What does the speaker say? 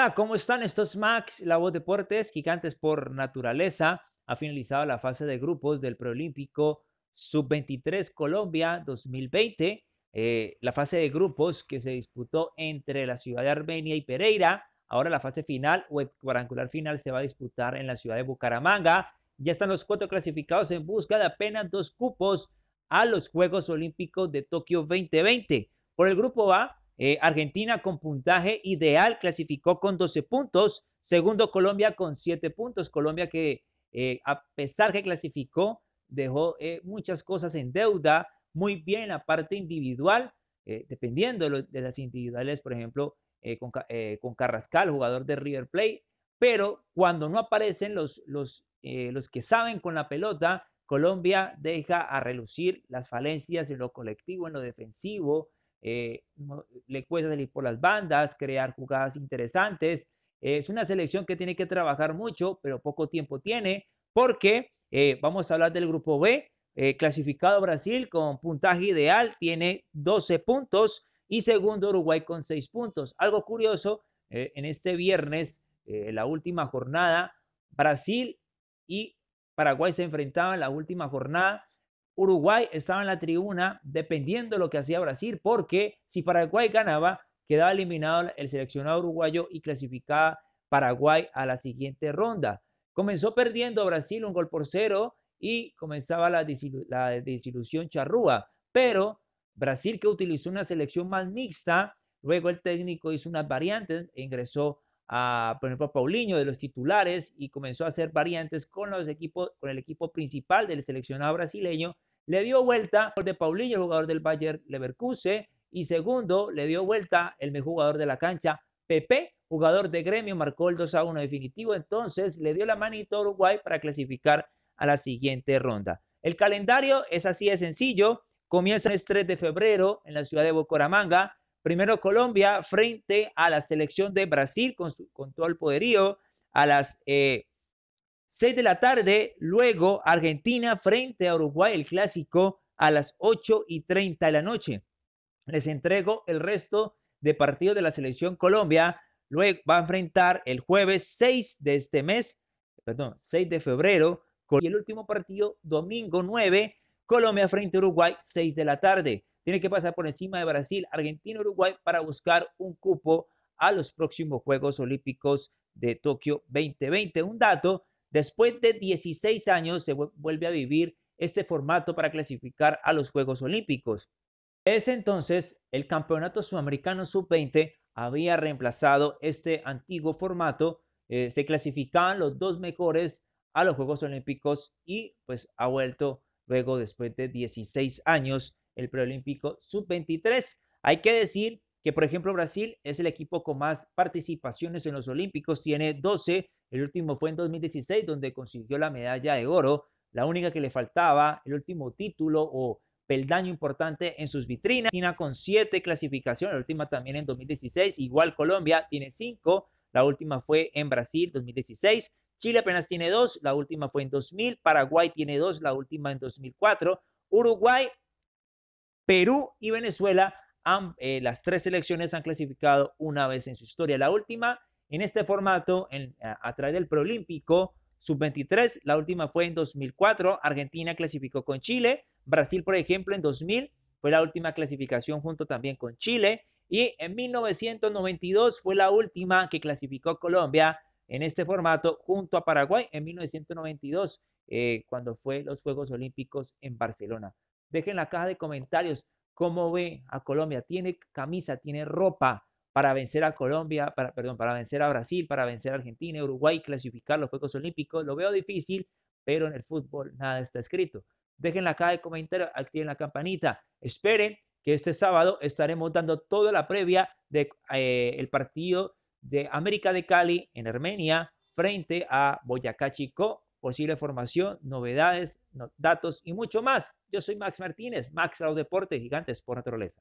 Hola, ¿cómo están? estos Max, La Voz Deportes, Gigantes por Naturaleza. Ha finalizado la fase de grupos del Preolímpico Sub-23 Colombia 2020. Eh, la fase de grupos que se disputó entre la ciudad de Armenia y Pereira. Ahora la fase final o el cuadrangular final se va a disputar en la ciudad de Bucaramanga. Ya están los cuatro clasificados en busca de apenas dos cupos a los Juegos Olímpicos de Tokio 2020. Por el grupo A eh, Argentina con puntaje ideal clasificó con 12 puntos. Segundo, Colombia con 7 puntos. Colombia que eh, a pesar que clasificó, dejó eh, muchas cosas en deuda, muy bien la parte individual, dependiendo de, las individuales, por ejemplo, con, Carrascal, jugador de River Plate, pero cuando no aparecen los, los que saben con la pelota, Colombia deja a relucir las falencias en lo colectivo, en lo defensivo, eh, le cuesta salir por las bandas, crear jugadas interesantes. es una selección que tiene que trabajar mucho, pero poco tiempo tiene, porque eh, vamos a hablar del grupo B, eh, clasificado Brasil con puntaje ideal, tiene 12 puntos y segundo Uruguay con 6 puntos. Algo curioso, en este viernes, la última jornada, Brasil y Paraguay se enfrentaban la última jornada Uruguay estaba en la tribuna dependiendo de lo que hacía Brasil, porque si Paraguay ganaba, quedaba eliminado el seleccionado uruguayo y clasificaba Paraguay a la siguiente ronda. Comenzó perdiendo Brasil un gol por cero y comenzaba la, desilusión charrúa, pero Brasil que utilizó una selección más mixta, luego el técnico hizo unas variantes ingresó a, por ejemplo, Paulinho de los titulares y comenzó a hacer variantes con, los equipos, con el equipo principal del seleccionado brasileño le dio vuelta de Paulinho, el jugador del Bayer Leverkusen, y segundo, le dio vuelta el mejor jugador de la cancha, Pepe, jugador de gremio, marcó el 2 a 1 definitivo, entonces le dio la manito a Uruguay para clasificar a la siguiente ronda. El calendario es así de sencillo, comienza el 3 de febrero en la ciudad de Bocoramanga. primero Colombia frente a la selección de Brasil con, todo el poderío, a las eh, 6 de la tarde, luego Argentina frente a Uruguay, el clásico a las 8 y 30 de la noche. Les entrego el resto de partidos de la selección Colombia. Luego va a enfrentar el jueves 6 de este mes, perdón, 6 de febrero, y el último partido domingo 9, Colombia frente a Uruguay, 6 de la tarde. Tiene que pasar por encima de Brasil, Argentina, Uruguay para buscar un cupo a los próximos Juegos Olímpicos de Tokio 2020. Un dato Después de 16 años se vuelve a vivir este formato para clasificar a los Juegos Olímpicos. Es entonces el Campeonato Sudamericano Sub-20 había reemplazado este antiguo formato. Eh, se clasificaban los dos mejores a los Juegos Olímpicos y pues ha vuelto luego después de 16 años el preolímpico sub-23. Hay que decir que por ejemplo Brasil es el equipo con más participaciones en los Olímpicos, tiene 12, el último fue en 2016, donde consiguió la medalla de oro, la única que le faltaba, el último título o peldaño importante en sus vitrinas. China con siete clasificaciones, la última también en 2016. Igual Colombia tiene cinco, la última fue en Brasil 2016. Chile apenas tiene dos, la última fue en 2000. Paraguay tiene dos, la última en 2004. Uruguay, Perú y Venezuela, eh, las tres selecciones han clasificado una vez en su historia. La última en este formato a, través del preolímpico sub-23. La última fue en 2004. Argentina clasificó con Chile. Brasil, por ejemplo, en 2000 fue la última clasificación junto también con Chile. Y en 1992 fue la última que clasificó Colombia en este formato junto a Paraguay en 1992, eh, cuando fue los Juegos Olímpicos en Barcelona. Dejen en la caja de comentarios cómo ve a Colombia. ¿Tiene camisa? ¿Tiene ropa? para vencer a Colombia, para, perdón, para vencer a Brasil, para vencer a Argentina, Uruguay, clasificar los Juegos Olímpicos. Lo veo difícil, pero en el fútbol nada está escrito. Dejen la acá de comentario, activen la campanita. Esperen que este sábado estaremos dando toda la previa del de, eh, partido de América de Cali en Armenia frente a Boyacá Chico. Posible formación, novedades, datos y mucho más. Yo soy Max Martínez, Max Raúl Deportes, Gigantes por Naturaleza.